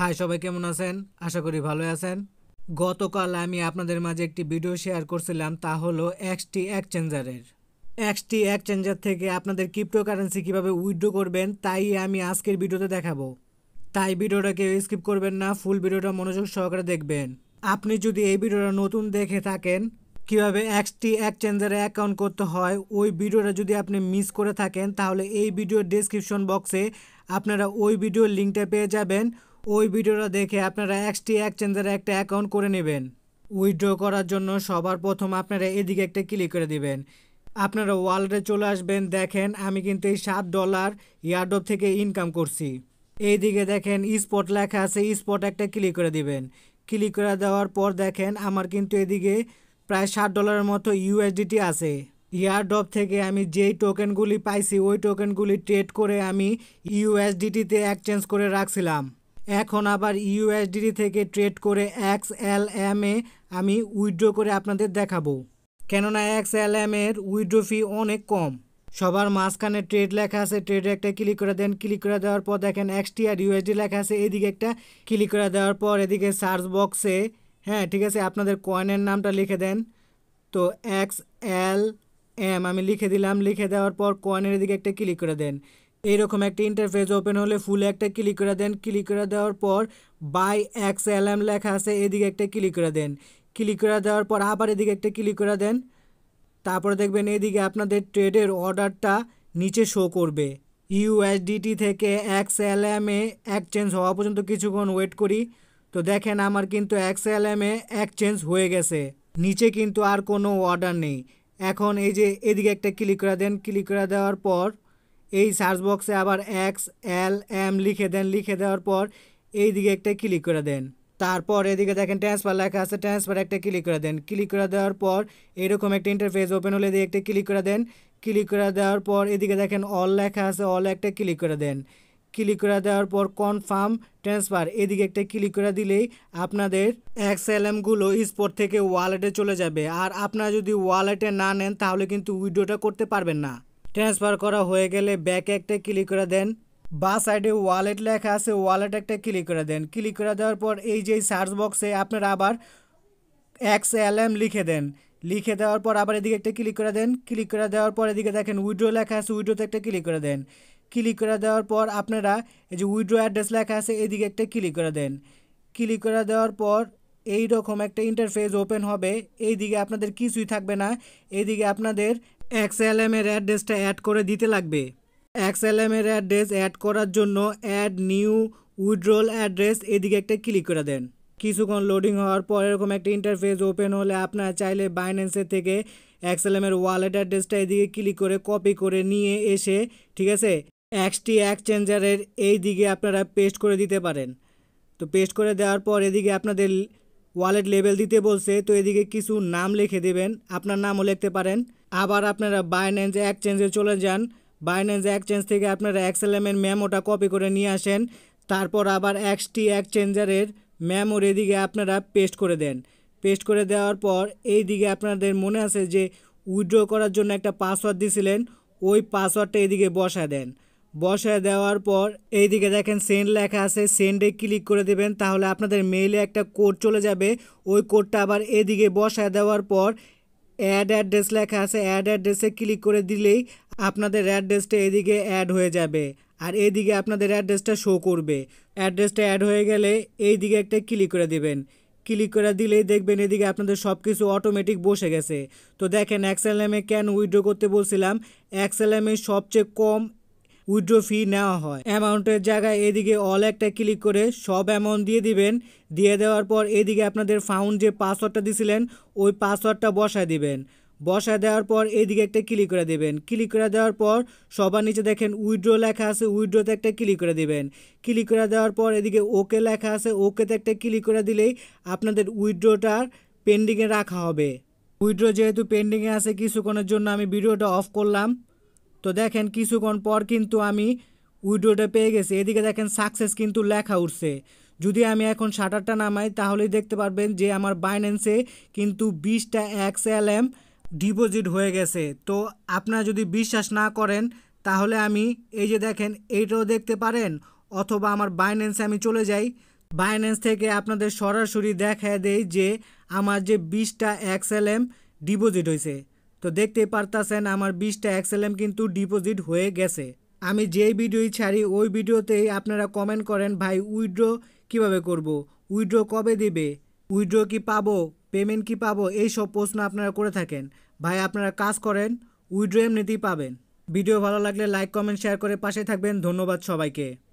High সবাই কেমন আছেন আশা করি ভালো আছেন গতকাল আমি আপনাদের মাঝে একটি ভিডিও শেয়ার করছিলাম তা হলো এক্সটি এক্সচেঞ্জারের এক্সটি এক্সচেঞ্জার থেকে আপনাদের ক্রিপ্টোকারেন্সি কীভাবে উইথড্রো করবেন তাই আমি আজকের ভিডিওতে দেখাবো তাই ভিডিওটা কেউ স্কিপ করবেন না ফুল ভিডিওটা মনোযোগ সহকারে দেখবেন আপনি যদি এই ভিডিওটা নতুন দেখে থাকেন কীভাবে এক্সটি এক্সচেঞ্জারে অ্যাকাউন্ট করতে হয় ওই ভিডিওটা যদি আপনি মিস করে থাকেন তাহলে এই ভিডিওর ডেসক্রিপশন বক্সে আপনারা ওই ভিডিওর লিঙ্কটা পেয়ে যাবেন ওই ভিডিওটা দেখে আপনারা এক্সটি এক্সচেঞ্জের একটা অ্যাকাউন্ট করে নেবেন উইথড্র করার জন্য সবার প্রথম আপনারা এদিকে একটা ক্লিক করে দিবেন আপনারা ওয়ালেটে চলে আসবেন দেখেন আমি কিন্তু এই সাত ডলার ইয়ারডপ থেকে ইনকাম করছি এইদিকে দেখেন স্পট লেখা আছে স্পট একটা ক্লিক করে দিবেন ক্লিক করে দেওয়ার পর দেখেন আমার কিন্তু এদিকে প্রায় ষাট ডলারের মতো ইউএসডিটি আছে ইয়ারডপ থেকে আমি যেই টোকেনগুলি পাইছি ওই টোকেনগুলি ট্রেড করে আমি ইউএসডিটিতে এক্সচেঞ্জ করে রাখছিলাম এখন আবার ইউএসডি থেকে ট্রেড করে এক্স এল এম এ আমি উইড্রো করে আপনাদের দেখাবো কেননা এক্স এল এম এর উইড্রো ফি অনেক কম সবার মাঝখানে ট্রেড লেখা আছে ট্রেডে একটা ক্লিক করে দেন ক্লিক করে দেওয়ার পর দেখেন এক্সটি আর ইউএসডি লেখা আছে এদিকে একটা ক্লিক করে দেওয়ার পর এদিকে সার্চ বক্সে হ্যাঁ ঠিক আছে আপনাদের কয়েনের নামটা লিখে দেন তো এক্স এল এম আমি লিখে দিলাম লিখে দেওয়ার পর কয়েনের এদিকে একটা ক্লিক করে দেন এইরকম একটা ইন্টারফেস ওপেন হলে ফুল একটা ক্লিক করে দেন ক্লিক করে দেওয়ার পর বাই এক্স এল এম লেখা আছে এদিকে একটা ক্লিক করে দেন ক্লিক করে দেওয়ার পর আবার এদিকে একটা ক্লিক করে দেন তারপরে দেখবেন এদিকে আপনাদের ট্রেডের অর্ডারটা নিচে শো করবে ইউএসডিটি থেকে এক্স এল এম এ হওয়া পর্যন্ত কিছুক্ষণ ওয়েট করি তো দেখেন আমার কিন্তু এক্স এল এম এ হয়ে গেছে নিচে কিন্তু আর কোনো অর্ডার নেই এখন এই যে এদিকে একটা ক্লিক করে দেন ক্লিক করে দেওয়ার পর এই সার্চ বক্সে আবার এক্স এল এম লিখে দেন লিখে দেওয়ার পর এই দিকে একটা ক্লিক করে দেন তারপর এদিকে দেখেন ট্রান্সফার লেখা আছে ট্রান্সফার একটা ক্লিক করে দেন ক্লিক করে দেওয়ার পর এরকম একটা ইন্টারফেস ওপেন হলে দিয়ে একটা ক্লিক করে দেন ক্লিক করে দেওয়ার পর এদিকে দেখেন অল লেখা আছে অল একটা ক্লিক করে দেন ক্লিক করে দেওয়ার পর কনফার্ম ট্রান্সফার এদিকে একটা ক্লিক করে দিলেই আপনাদের এক্স এল এমগুলো স্পোর্ট থেকে ওয়ালেটে চলে যাবে আর আপনারা যদি ওয়ালেটে না নেন তাহলে কিন্তু উইড্রোটা করতে পারবেন না ট্রান্সফার করা হয়ে গেলে ব্যাক একটা ক্লিক করে দেন বা সাইডে ওয়ালেট লেখা আছে ওয়ালেট একটা ক্লিক করে দেন ক্লিক করে দেওয়ার পর এই যে সার্চ বক্সে আপনারা আবার এক্স এল এম লিখে দেন লিখে দেওয়ার পর আবার এদিকে একটা ক্লিক করে দেন ক্লিক করে দেওয়ার পর এদিকে দেখেন উইড্রো লেখা আছে উইড্রোতে একটা ক্লিক করে দেন ক্লিক করে দেওয়ার পর আপনারা এই যে উইড্রো অ্যাড্রেস লেখা আছে এদিকে একটা ক্লিক করে দেন ক্লিক করে দেওয়ার পর এই রকম একটা ইন্টারফেস ওপেন হবে এইদিকে আপনাদের কিছুই থাকবে না এইদিকে আপনাদের এক্সএলএম এর অ্যাড্রেসটা অ্যাড করে দিতে লাগবে এক্সএলএম এর অ্যাড্রেস অ্যাড করার জন্য অ্যাড নিউ উইড্রোল অ্যাড্রেস এদিকে একটা ক্লিক করে দেন কিছুক্ষণ লোডিং হওয়ার পর এরকম একটা ইন্টারফেস ওপেন হলে আপনারা চাইলে বাইন্যান্সের থেকে এক্সএলএমের ওয়ালেট অ্যাড্রেসটা এদিকে ক্লিক করে কপি করে নিয়ে এসে ঠিক আছে এক্সটি এক্সচেঞ্জারের এই দিকে আপনারা পেস্ট করে দিতে পারেন তো পেস্ট করে দেওয়ার পর এদিকে আপনাদের ওয়ালেট লেভেল দিতে বলছে তো এদিকে কিছু নাম লিখে দেবেন আপনার নামও লিখতে পারেন আবার আপনারা বাইন্যান্স এক্সচেঞ্জে চলে যান বাইন্যান্স এক্সচেঞ্জ থেকে আপনারা এক্সএলএমের মেমোটা কপি করে নিয়ে আসেন তারপর আবার এক্সটি এক্সচেঞ্জারের মেমোর এদিকে আপনারা পেস্ট করে দেন পেস্ট করে দেওয়ার পর এই দিকে আপনাদের মনে আছে যে উইড্রো করার জন্য একটা পাসওয়ার্ড দিছিলেন ওই পাসওয়ার্ডটা এদিকে বসা দেন বসায় দেওয়ার পর এইদিকে দেখেন সেন্ড লেখা আছে সেন্ডে ক্লিক করে দেবেন তাহলে আপনাদের মেইলে একটা কোড চলে যাবে ওই কোডটা আবার এদিকে বসায় দেওয়ার পর অ্যাড অ্যাড্রেস লেখা আছে অ্যাড অ্যাড্রেসে ক্লিক করে দিলেই আপনাদের অ্যাড্রেসটা এদিকে অ্যাড হয়ে যাবে আর এদিকে আপনাদের অ্যাড্রেসটা শো করবে অ্যাড্রেসটা অ্যাড হয়ে গেলে এইদিকে একটা ক্লিক করে দেবেন ক্লিক করে দিলেই দেখবেন এদিকে আপনাদের সব কিছু অটোমেটিক বসে গেছে তো দেখেন এক্সেল এমে কেন উইড্রো করতে বলছিলাম এক্সেল এমে সবচেয়ে কম উইড্রো ফি নেওয়া হয় অ্যামাউন্টের জায়গায় এদিকে অল একটা ক্লিক করে সব অ্যামাউন্ট দিয়ে দিবেন দিয়ে দেওয়ার পর এদিকে আপনাদের ফাউন্ড যে পাসওয়ার্ডটা দিছিলেন ওই পাসওয়ার্ডটা বসায় দিবেন বসায় দেওয়ার পর এদিকে একটা ক্লিক করে দেবেন ক্লিক করে দেওয়ার পর সবার নিচে দেখেন উইড্রো লেখা আছে উইড্রোতে একটা ক্লিক করে দেবেন ক্লিক করে দেওয়ার পর এদিকে ওকে লেখা আছে ওকেতে একটা ক্লিক করে দিলেই আপনাদের উইড্রোটার পেন্ডিংয়ে রাখা হবে উইড্রো যেহেতু পেন্ডিংয়ে আছে কিছুক্ষণের জন্য আমি ভিডিওটা অফ করলাম তো দেখেন কিছুক্ষণ পর কিন্তু আমি উইডোটা পেয়ে গেছি এদিকে দেখেন সাকসেস কিন্তু লেখা উঠছে যদি আমি এখন শাটারটা নামাই তাহলেই দেখতে পারবেন যে আমার বাইন্যান্সে কিন্তু বিশটা এক্স এল এম ডিপোজিট হয়ে গেছে তো আপনারা যদি বিশ্বাস না করেন তাহলে আমি এই যে দেখেন এইটাও দেখতে পারেন অথবা আমার বাইন্যান্সে আমি চলে যাই বাইন্যান্স থেকে আপনাদের সরাসরি দেখা দেয় যে আমার যে বিশটা এক্স এল এম ডিপোজিট হয়েছে তো দেখতেই পারতাছেন আমার বিশটা এক্সএলএম কিন্তু ডিপোজিট হয়ে গেছে আমি যেই ভিডিওই ছাড়ি ওই ভিডিওতেই আপনারা কমেন্ট করেন ভাই উইড্রো কিভাবে করব। উইড্রো কবে দিবে উইড্রো কি পাবো পেমেন্ট কি পাবো এই সব প্রশ্ন আপনারা করে থাকেন ভাই আপনারা কাজ করেন উইড্রো এমনিতেই পাবেন ভিডিও ভালো লাগলে লাইক কমেন্ট শেয়ার করে পাশে থাকবেন ধন্যবাদ সবাইকে